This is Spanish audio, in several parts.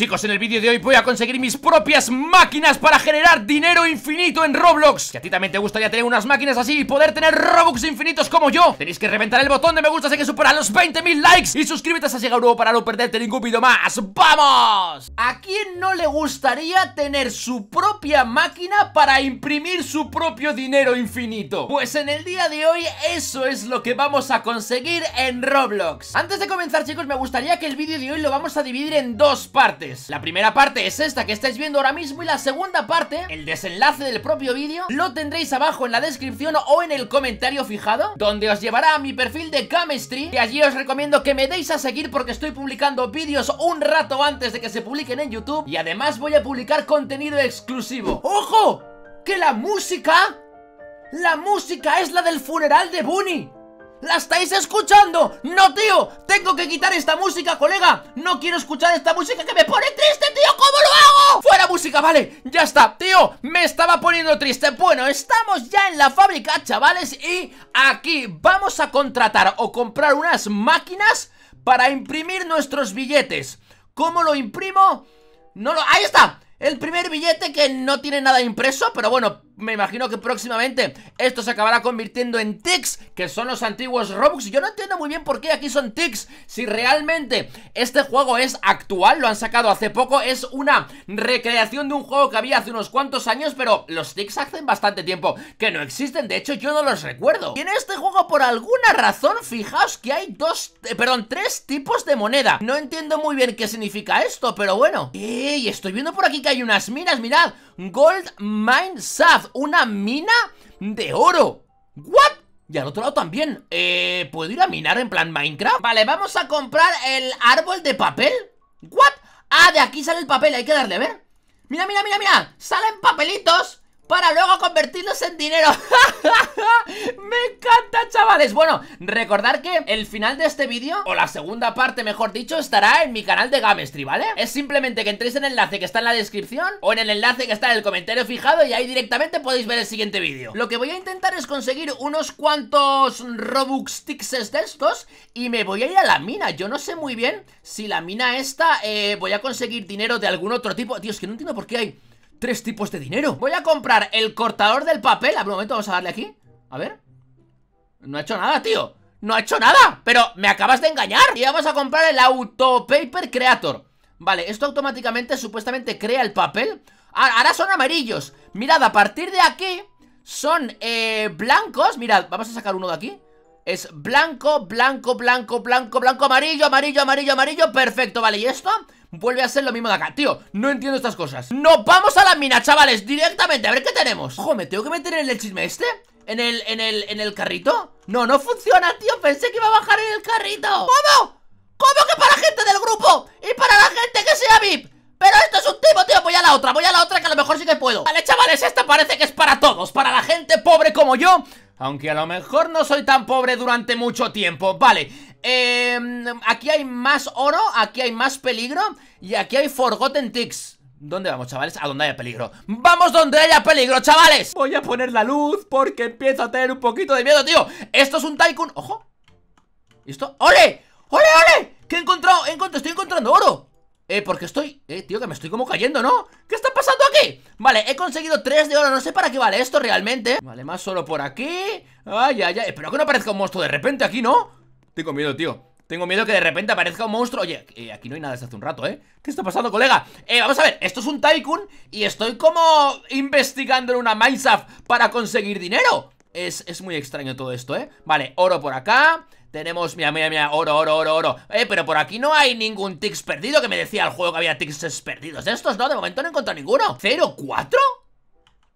Chicos, en el vídeo de hoy voy a conseguir mis propias máquinas para generar dinero infinito en Roblox Si a ti también te gustaría tener unas máquinas así y poder tener Robux infinitos como yo Tenéis que reventar el botón de me gusta, sé que supera los 20.000 likes Y suscríbete a llegar Nuevo para no perderte ningún vídeo más ¡Vamos! ¿A quién no le gustaría tener su propia máquina para imprimir su propio dinero infinito? Pues en el día de hoy eso es lo que vamos a conseguir en Roblox Antes de comenzar chicos me gustaría que el vídeo de hoy lo vamos a dividir en dos partes la primera parte es esta que estáis viendo ahora mismo y la segunda parte, el desenlace del propio vídeo, lo tendréis abajo en la descripción o en el comentario fijado, donde os llevará a mi perfil de Chemistry. y allí os recomiendo que me deis a seguir porque estoy publicando vídeos un rato antes de que se publiquen en YouTube y además voy a publicar contenido exclusivo. ¡Ojo! ¡Que la música... La música es la del funeral de Bunny ¿La estáis escuchando? ¡No, tío! ¡Tengo que quitar esta música, colega! ¡No quiero escuchar esta música que me pone triste, tío! ¿Cómo lo hago? ¡Fuera música, vale! ¡Ya está, tío! Me estaba poniendo triste Bueno, estamos ya en la fábrica, chavales Y aquí vamos a contratar o comprar unas máquinas Para imprimir nuestros billetes ¿Cómo lo imprimo? No lo... ¡Ahí está! El primer billete que no tiene nada impreso Pero bueno, me imagino que próximamente esto se acabará convirtiendo en ticks, que son los antiguos Robux. Yo no entiendo muy bien por qué aquí son ticks. Si realmente este juego es actual, lo han sacado hace poco, es una recreación de un juego que había hace unos cuantos años, pero los ticks hacen bastante tiempo que no existen. De hecho, yo no los recuerdo. Y en este juego, por alguna razón, fijaos que hay dos, eh, perdón, tres tipos de moneda. No entiendo muy bien qué significa esto, pero bueno. ¡Ey! Estoy viendo por aquí que hay unas minas, mirad. Gold Mine Shaft, una mina de oro. ¿What? Y al otro lado también. Eh, ¿Puedo ir a minar en plan Minecraft? Vale, vamos a comprar el árbol de papel. ¿What? Ah, de aquí sale el papel, hay que darle, a ver. Mira, mira, mira, mira. Salen papelitos para luego convertirlos en dinero Me encanta, chavales Bueno, recordar que el final de este vídeo O la segunda parte, mejor dicho Estará en mi canal de Gamestry, ¿vale? Es simplemente que entréis en el enlace que está en la descripción O en el enlace que está en el comentario fijado Y ahí directamente podéis ver el siguiente vídeo Lo que voy a intentar es conseguir unos cuantos Robux Tixes de estos Y me voy a ir a la mina Yo no sé muy bien si la mina esta eh, Voy a conseguir dinero de algún otro tipo Dios, que no entiendo por qué hay Tres tipos de dinero Voy a comprar el cortador del papel A ver, un momento, vamos a darle aquí A ver No ha hecho nada, tío No ha hecho nada Pero me acabas de engañar Y vamos a comprar el Autopaper Creator Vale, esto automáticamente supuestamente crea el papel ah, Ahora son amarillos Mirad, a partir de aquí Son eh, blancos Mirad, vamos a sacar uno de aquí es blanco, blanco, blanco, blanco, blanco, amarillo, amarillo, amarillo, amarillo Perfecto, vale, ¿y esto? vuelve a ser lo mismo de acá Tío, no entiendo estas cosas ¡No! vamos a la mina, chavales! Directamente, a ver qué tenemos Ojo, ¿me tengo que meter en el chisme este? ¿En el, en el, en el carrito? No, no funciona, tío Pensé que iba a bajar en el carrito ¿Cómo? ¿Cómo que para gente del grupo? Y para la gente que sea VIP pero esto es un tipo, tío, voy a la otra, voy a la otra que a lo mejor sí que puedo Vale, chavales, esta parece que es para todos Para la gente pobre como yo Aunque a lo mejor no soy tan pobre durante mucho tiempo Vale, eh, aquí hay más oro, aquí hay más peligro y aquí hay Forgotten Ticks. ¿Dónde vamos, chavales? A donde haya peligro ¡Vamos donde haya peligro, chavales! Voy a poner la luz porque empiezo a tener un poquito de miedo, tío Esto es un Tycoon, ojo ¿Y esto? ¡Ole! ¡Ole, ole! ¿Qué he encontrado? estoy encontrando oro eh, porque estoy... Eh, tío, que me estoy como cayendo, ¿no? ¿Qué está pasando aquí? Vale, he conseguido 3 de oro, no sé para qué vale esto realmente Vale, más solo por aquí Ay, ay, ay, espero que no aparezca un monstruo de repente aquí, ¿no? Tengo miedo, tío tengo miedo que de repente aparezca un monstruo Oye, eh, aquí no hay nada desde hace un rato, ¿eh? ¿Qué está pasando, colega? Eh, vamos a ver, esto es un Tycoon Y estoy como investigando en una Minecraft para conseguir dinero es, muy extraño todo esto, ¿eh? Vale, oro por acá tenemos, mira, mira, mira, oro, oro, oro, oro Eh, pero por aquí no hay ningún Tix perdido Que me decía el juego que había tics perdidos estos no, de momento no he encontrado ninguno ¿Cero, cuatro?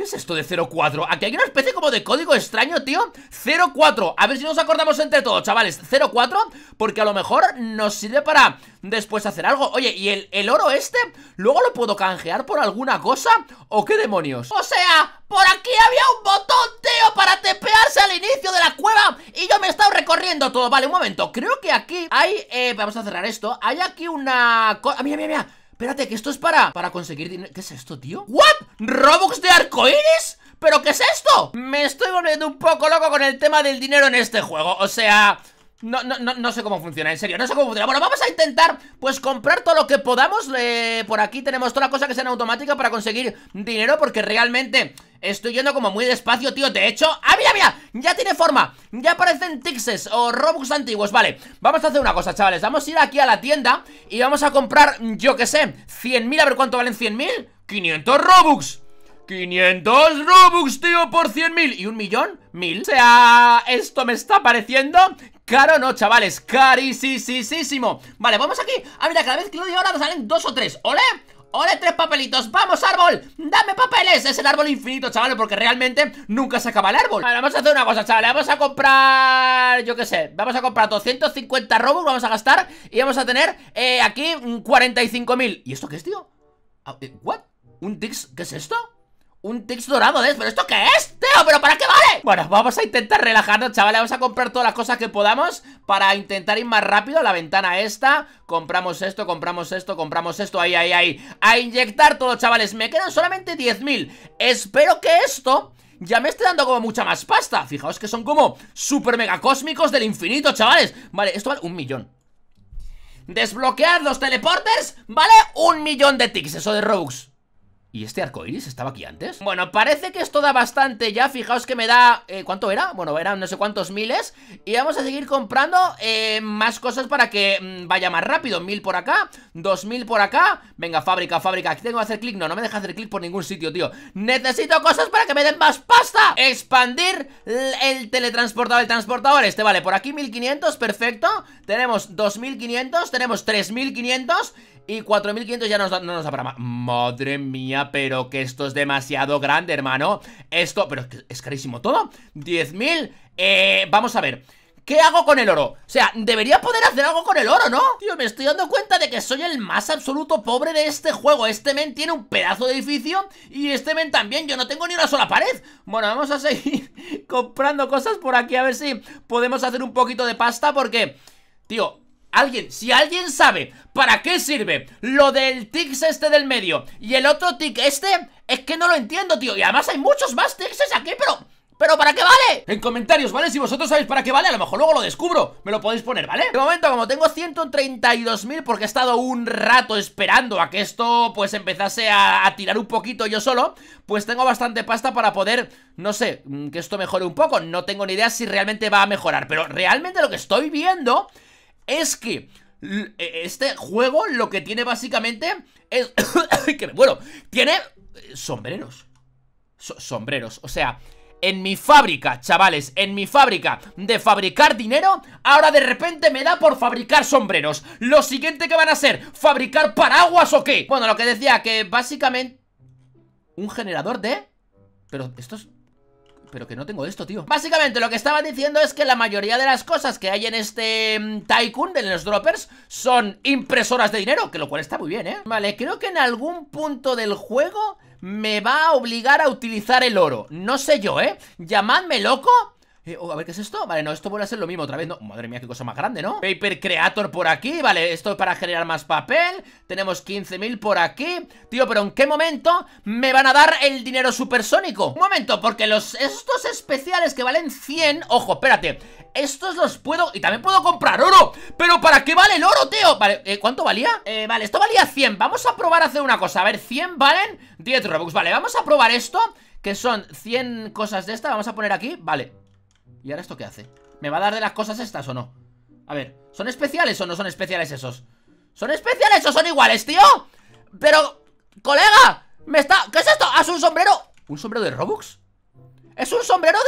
¿Qué es esto de 04? Aquí hay una especie como de código extraño, tío 04, a ver si nos acordamos entre todos, chavales 04, porque a lo mejor nos sirve para después hacer algo Oye, ¿y el, el oro este? ¿Luego lo puedo canjear por alguna cosa? ¿O qué demonios? O sea, por aquí había un botón, tío, para tepearse al inicio de la cueva Y yo me he estado recorriendo todo Vale, un momento, creo que aquí hay, eh, vamos a cerrar esto Hay aquí una... Ah, mira, mira, mira Espérate, que esto es para, para conseguir dinero ¿Qué es esto, tío? ¿What? ¿Robux de arcoiris? ¿Pero qué es esto? Me estoy volviendo un poco loco con el tema del dinero en este juego O sea... No, no, sé cómo funciona, en serio, no sé cómo funciona Bueno, vamos a intentar, pues, comprar todo lo que podamos eh, Por aquí tenemos toda la cosa que sea en automática para conseguir dinero Porque realmente Estoy yendo como muy despacio, tío, de hecho ¡Ah, mira, mira! Ya tiene forma Ya aparecen Tixes o Robux antiguos Vale, vamos a hacer una cosa, chavales Vamos a ir aquí a la tienda y vamos a comprar Yo qué sé, 100.000, a ver cuánto valen 100.000 500 Robux 500 Robux, tío, por 100.000 ¿Y un millón? ¿Mil? O sea, esto me está pareciendo caro no, chavales Carísimo Vale, vamos aquí Ah, mira, cada vez que lo digo ahora me salen dos o tres ¡Ole! ¡Ole, tres papelitos! ¡Vamos, árbol! ¡Dame papeles! Es el árbol infinito, chavales, porque realmente nunca se acaba el árbol Ahora vamos a hacer una cosa, chavales, vamos a comprar... Yo qué sé, vamos a comprar 250 robos, vamos a gastar Y vamos a tener eh, aquí 45.000 ¿Y esto qué es, tío? Ah, eh, ¿What? ¿Un Dix? ¿Qué es esto? Un Tix dorado, ¿eh? ¿Pero esto qué es, Teo? ¿Pero para qué vale? Bueno, vamos a intentar relajarnos, chavales Vamos a comprar todas las cosas que podamos Para intentar ir más rápido a la ventana esta Compramos esto, compramos esto, compramos esto Ahí, ahí, ahí A inyectar todo, chavales Me quedan solamente 10.000 Espero que esto ya me esté dando como mucha más pasta Fijaos que son como super mega cósmicos del infinito, chavales Vale, esto vale un millón Desbloquear los teleporters Vale un millón de tics, eso de Robux ¿Y este arco iris estaba aquí antes? Bueno, parece que esto da bastante ya Fijaos que me da... Eh, ¿Cuánto era? Bueno, eran no sé cuántos miles Y vamos a seguir comprando eh, más cosas para que mm, vaya más rápido Mil por acá, dos mil por acá Venga, fábrica, fábrica Aquí tengo que hacer clic No, no me deja hacer clic por ningún sitio, tío Necesito cosas para que me den más pasta Expandir el teletransportador El transportador este, vale Por aquí 1500, perfecto Tenemos 2500 Tenemos 3500 y 4.500 ya no, nos da para más. Madre mía, pero que esto es demasiado grande, hermano. Esto, pero es carísimo todo. 10.000. Eh, vamos a ver. ¿Qué hago con el oro? O sea, debería poder hacer algo con el oro, ¿no? Tío, me estoy dando cuenta de que soy el más absoluto pobre de este juego Este men tiene un pedazo de edificio Y este men también, yo no tengo ni una sola pared Bueno, vamos a seguir comprando cosas por aquí A ver si podemos hacer un poquito de pasta porque... Tío, Alguien, si alguien sabe para qué sirve lo del tics este del medio y el otro tic este, es que no lo entiendo, tío. Y además hay muchos más tics aquí, pero... ¿Pero para qué vale? En comentarios, ¿vale? Si vosotros sabéis para qué vale, a lo mejor luego lo descubro Me lo podéis poner, ¿vale? De momento, como tengo 132.000 porque he estado un rato esperando a que esto, pues, empezase a, a, tirar un poquito yo solo Pues tengo bastante pasta para poder, no sé, mm, que esto mejore un poco No tengo ni idea si realmente va a mejorar Pero realmente lo que estoy viendo es que e, este juego lo que tiene básicamente es... bueno Tiene eh, sombreros. sombreros. O sea, en mi fábrica, chavales, en mi fábrica de fabricar dinero, ahora de repente me da por fabricar sombreros. Lo siguiente que van a hacer, fabricar paraguas o qué. Bueno, lo que decía que básicamente... Un generador de... Pero esto pero que no tengo esto, tío Básicamente lo que estaba diciendo es que la mayoría de las cosas que hay en este mm, Tycoon de los droppers son impresoras de dinero, que lo cual está muy bien, ¿eh? Vale, creo que en algún punto del juego me va a obligar a utilizar el oro No sé yo, ¿eh? Llamadme loco, eh, oh, a ver, ¿qué es esto? Vale, no, esto vuelve a ser lo mismo otra vez No, madre mía, qué cosa más grande, ¿no? Paper Creator por aquí, vale, esto es para generar más papel Tenemos 15.000 por aquí Tío, pero ¿en qué momento me van a dar el dinero supersónico? Un momento, porque los estos especiales que valen 100 Ojo, espérate estos los puedo... Y también puedo comprar oro ¿Pero para qué vale el oro, tío? Vale, eh, ¿cuánto valía? Eh, vale, esto valía 100 Vamos a probar a hacer una cosa A ver, 100 valen 10 Robux Vale, vamos a probar esto Que son 100 cosas de esta Vamos a poner aquí Vale ¿Y ahora esto qué hace? ¿Me va a dar de las cosas estas o no? A ver, ¿son especiales o no son especiales esos? ¿Son especiales o son iguales, tío? Pero, colega Me está... ¿Qué es esto? ¿Haz ¿Ah, un sombrero? ¿Un sombrero de Robux? Es un sombrero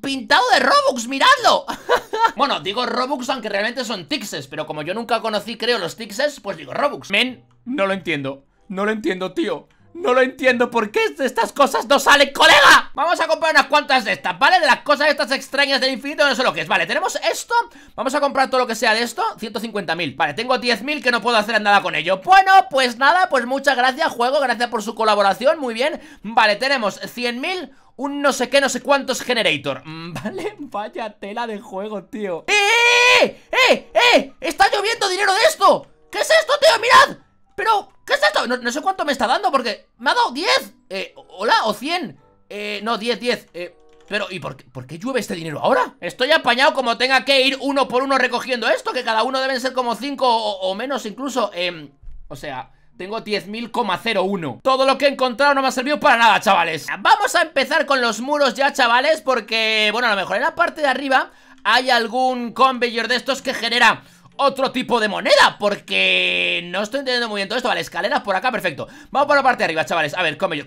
pintado de Robux, miradlo Bueno, digo Robux aunque realmente son Tixes Pero como yo nunca conocí, creo, los Tixes, pues digo Robux Men, no lo entiendo No lo entiendo, tío no lo entiendo, ¿por qué estas cosas no salen, colega? Vamos a comprar unas cuantas de estas, ¿vale? De las cosas estas extrañas del infinito, no sé lo que es Vale, tenemos esto, vamos a comprar todo lo que sea de esto 150.000, vale, tengo 10.000 que no puedo hacer nada con ello Bueno, pues nada, pues muchas gracias, juego, gracias por su colaboración, muy bien Vale, tenemos 100.000 un no sé qué, no sé cuántos generator mm, Vale, vaya tela de juego, tío ¡Eh, eh, eh! eh! ¡Está lloviendo dinero de esto! ¿Qué es esto, tío? ¡Mirad! Pero, ¿qué es esto? No, sé cuánto me está dando porque me ha dado 10 eh, hola, o 100 eh, no, 10, 10 eh, pero, ¿y por qué, llueve este dinero ahora? Estoy apañado como tenga que ir uno por uno recogiendo esto Que cada uno deben ser como 5 o, menos incluso eh, O sea, tengo 10.000,01. Todo lo que he encontrado no me ha servido para nada, chavales Vamos a empezar con los muros ya, chavales Porque, bueno, a lo mejor en la parte de arriba hay algún conveyor de estos que genera otro tipo de moneda Porque no estoy entendiendo muy bien todo esto Vale, escaleras por acá, perfecto Vamos para la parte de arriba, chavales A ver, convenios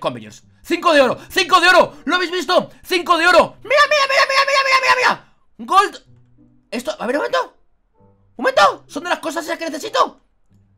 cinco de oro, cinco de oro ¿Lo habéis visto? Cinco de oro ¡Mira, mira, mira, mira, mira, mira, mira! Gold Esto, a ver, un momento ¡Un momento! ¿Son de las cosas esas que necesito?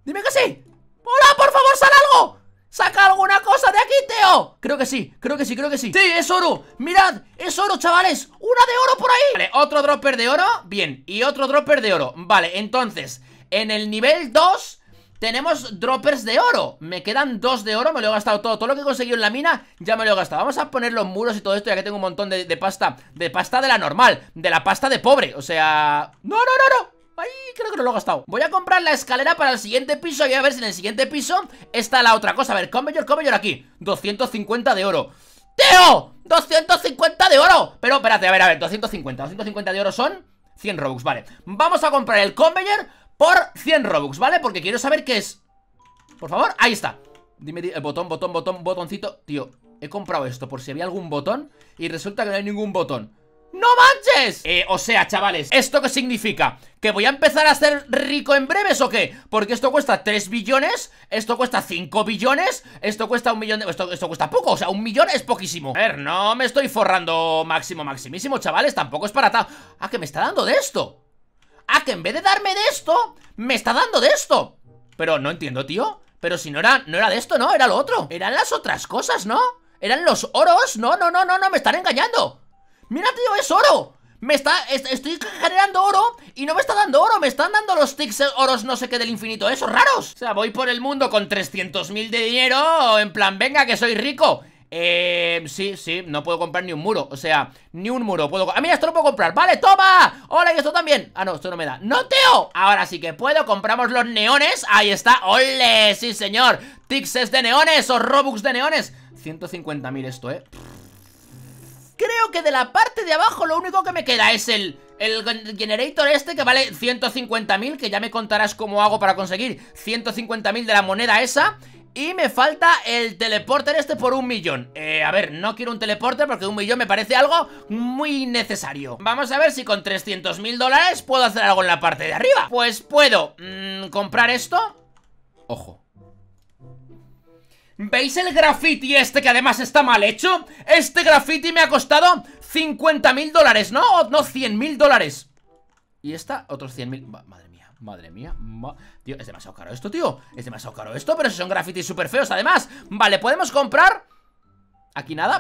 Dime que sí ¡Hola, por favor, sal algo! ¡Saca alguna cosa de aquí, Teo! Creo que sí, creo que sí, creo que sí ¡Sí, es oro! ¡Mirad! ¡Es oro, chavales! ¡Una de oro por ahí! Vale, otro dropper de oro Bien, y otro dropper de oro Vale, entonces, en el nivel 2 tenemos droppers de oro Me quedan dos de oro, me lo he gastado todo Todo lo que he conseguido en la mina, ya me lo he gastado Vamos a poner los muros y todo esto, ya que tengo un montón de, de pasta De pasta de la normal, de la pasta de pobre O sea... ¡No, no, no, no! ¡Ay! Creo que no lo he gastado. Voy a comprar la escalera para el siguiente piso. Y a ver si en el siguiente piso está la otra cosa. A ver, Conveyor, Conveyor aquí. 250 de oro. ¡Teo! ¡250 de oro! Pero espérate, a ver, a ver, 250. 250 de oro son 100 Robux, vale. Vamos a comprar el Conveyor por 100 Robux, ¿vale? Porque quiero saber qué es. Por favor, ahí está. Dime, el eh, botón, botón, botón, botoncito. Tío, he comprado esto por si había algún botón y resulta que no hay ningún botón. ¡No manches! Eh, o sea, chavales, ¿esto qué significa? ¿Que voy a empezar a ser rico en breves o qué? Porque esto cuesta 3 billones, esto cuesta 5 billones, esto cuesta un millón de... Esto, esto cuesta poco, o sea, un millón es poquísimo. A ver, no me estoy forrando máximo, maximísimo, chavales, tampoco es para tal... Ah, que me está dando de esto. Ah, que en vez de darme de esto, me está dando de esto. Pero no entiendo, tío. Pero si no era, no era de esto, ¿no? Era lo otro. Eran las otras cosas, ¿no? Eran los oros. No, no, no, no, no, me están engañando. Mira, tío, es oro me está, estoy generando oro y no me está dando oro, me están dando los tics eh, oros no sé qué del infinito, esos raros O sea, voy por el mundo con 300.000 de dinero en plan, venga que soy rico eh, sí, sí, no puedo comprar ni un muro O sea, ni un muro puedo... Ah, mira, esto lo puedo comprar, vale, toma Hola, y esto también Ah, no, esto no me da ¡No, tío! Ahora sí que puedo, compramos los neones Ahí está, ole, sí señor Tixes de neones o Robux de neones 150.000 esto, eh Creo que de la parte de abajo lo único que me queda es el... El generator este que vale 150.000 Que ya me contarás cómo hago para conseguir 150.000 de la moneda esa y me falta el teleporter este por un millón eh, a ver, no quiero un teleporter porque un millón me parece algo muy necesario Vamos a ver si con 300.000 dólares puedo hacer algo en la parte de arriba Pues puedo mm, comprar esto Ojo ¿Veis el graffiti este que además está mal hecho? Este graffiti me ha costado 50.000 mil dólares, ¿no? No, 100.000 mil dólares Y esta, otros 100.000... Madre mía, madre mía Tío, es demasiado caro esto, tío Es demasiado caro esto, pero son graffiti súper feos Además, vale, podemos comprar Aquí nada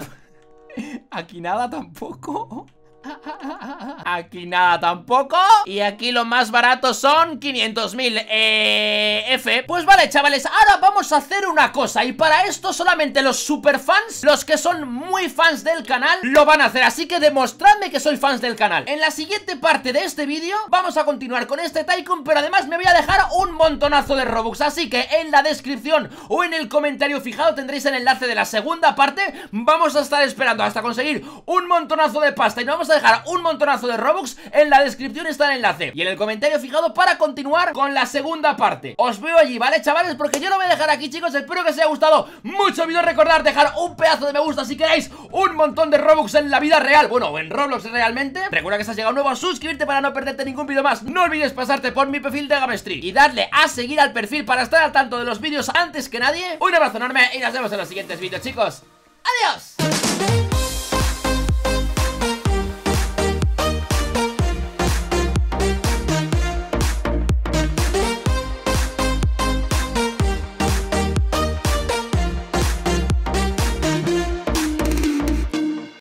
Aquí nada tampoco Aquí nada tampoco Y aquí lo más barato son 500.000 eh, F Pues vale chavales, ahora vamos a hacer una cosa Y para esto solamente los super fans, Los que son muy fans del canal Lo van a hacer, así que demostradme que soy fans del canal En la siguiente parte de este vídeo Vamos a continuar con este Tycoon Pero además me voy a dejar montonazo de Robux Así que en la descripción o en el comentario fijado tendréis el enlace de la segunda parte Vamos a estar esperando hasta conseguir un montonazo de pasta Y nos vamos a dejar un montonazo de Robux En la descripción está el enlace Y en el comentario fijado para continuar con la segunda parte Os veo allí, ¿vale chavales? Porque yo lo voy a dejar aquí chicos Espero que os haya gustado mucho Vídeo video Recordad dejar un pedazo de me gusta si queréis un montón de Robux en la vida real Bueno, en Roblox realmente Recuerda que si has llegado nuevo, suscribirte para no perderte ningún vídeo más No olvides pasarte por mi perfil de Gamestreet Y darle a seguir al perfil para estar al tanto de los vídeos antes que nadie. Un abrazo enorme y nos vemos en los siguientes vídeos, chicos. ¡Adiós!